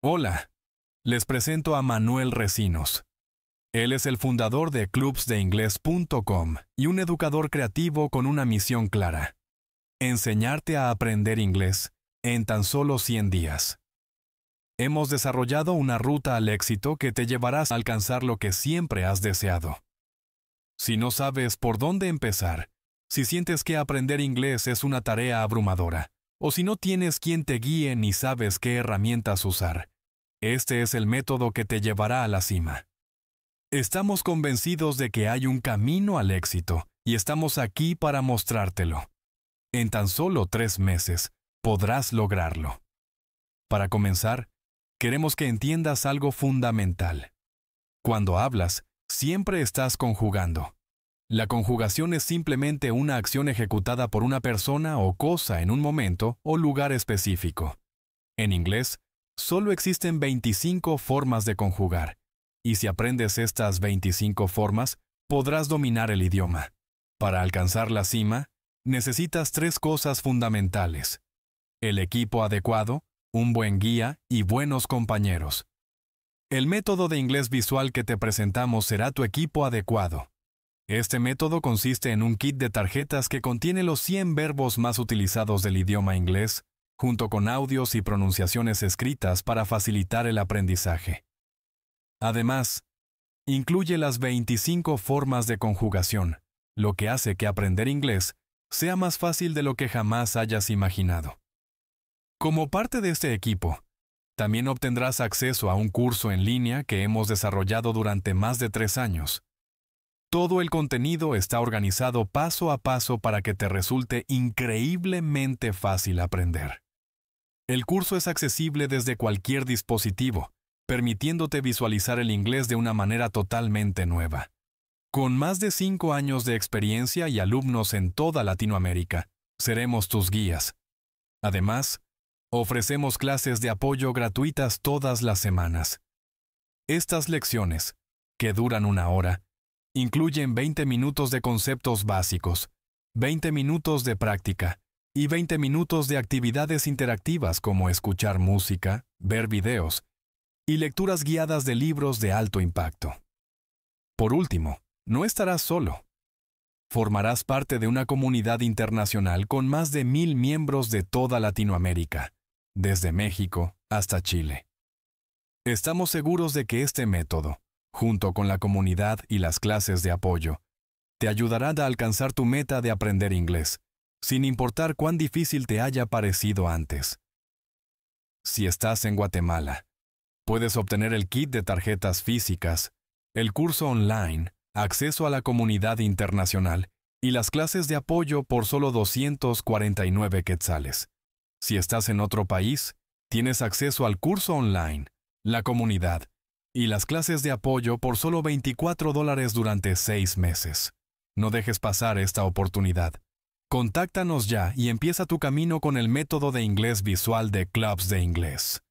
Hola, les presento a Manuel Recinos. Él es el fundador de clubsdeinglés.com y un educador creativo con una misión clara. Enseñarte a aprender inglés en tan solo 100 días. Hemos desarrollado una ruta al éxito que te llevará a alcanzar lo que siempre has deseado. Si no sabes por dónde empezar, si sientes que aprender inglés es una tarea abrumadora, o si no tienes quien te guíe ni sabes qué herramientas usar. Este es el método que te llevará a la cima. Estamos convencidos de que hay un camino al éxito y estamos aquí para mostrártelo. En tan solo tres meses podrás lograrlo. Para comenzar, queremos que entiendas algo fundamental. Cuando hablas, siempre estás conjugando. La conjugación es simplemente una acción ejecutada por una persona o cosa en un momento o lugar específico. En inglés, solo existen 25 formas de conjugar, y si aprendes estas 25 formas, podrás dominar el idioma. Para alcanzar la cima, necesitas tres cosas fundamentales. El equipo adecuado, un buen guía y buenos compañeros. El método de inglés visual que te presentamos será tu equipo adecuado. Este método consiste en un kit de tarjetas que contiene los 100 verbos más utilizados del idioma inglés, junto con audios y pronunciaciones escritas para facilitar el aprendizaje. Además, incluye las 25 formas de conjugación, lo que hace que aprender inglés sea más fácil de lo que jamás hayas imaginado. Como parte de este equipo, también obtendrás acceso a un curso en línea que hemos desarrollado durante más de tres años, todo el contenido está organizado paso a paso para que te resulte increíblemente fácil aprender. El curso es accesible desde cualquier dispositivo, permitiéndote visualizar el inglés de una manera totalmente nueva. Con más de cinco años de experiencia y alumnos en toda Latinoamérica, seremos tus guías. Además, ofrecemos clases de apoyo gratuitas todas las semanas. Estas lecciones, que duran una hora, incluyen 20 minutos de conceptos básicos, 20 minutos de práctica y 20 minutos de actividades interactivas como escuchar música, ver videos y lecturas guiadas de libros de alto impacto. Por último, no estarás solo. Formarás parte de una comunidad internacional con más de mil miembros de toda Latinoamérica, desde México hasta Chile. Estamos seguros de que este método, junto con la comunidad y las clases de apoyo. Te ayudarán a alcanzar tu meta de aprender inglés, sin importar cuán difícil te haya parecido antes. Si estás en Guatemala, puedes obtener el kit de tarjetas físicas, el curso online, acceso a la comunidad internacional y las clases de apoyo por solo 249 quetzales. Si estás en otro país, tienes acceso al curso online, la comunidad y las clases de apoyo por solo 24 dólares durante 6 meses. No dejes pasar esta oportunidad. Contáctanos ya y empieza tu camino con el método de inglés visual de Clubs de Inglés.